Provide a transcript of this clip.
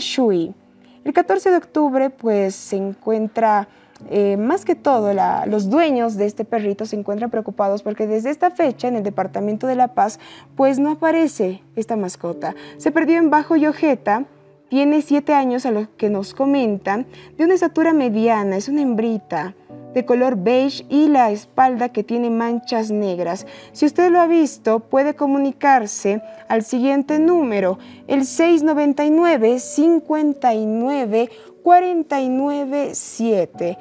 Shui. El 14 de octubre pues se encuentra, eh, más que todo, los dueños de este perrito se encuentran preocupados porque desde esta fecha en el Departamento de La Paz pues no aparece esta mascota. Se perdió en Bajo Yojeta, tiene 7 años a lo que nos comentan, de una estatura mediana, es una hembrita de color beige y la espalda que tiene manchas negras. Si usted lo ha visto, puede comunicarse al siguiente número, el 699 59 497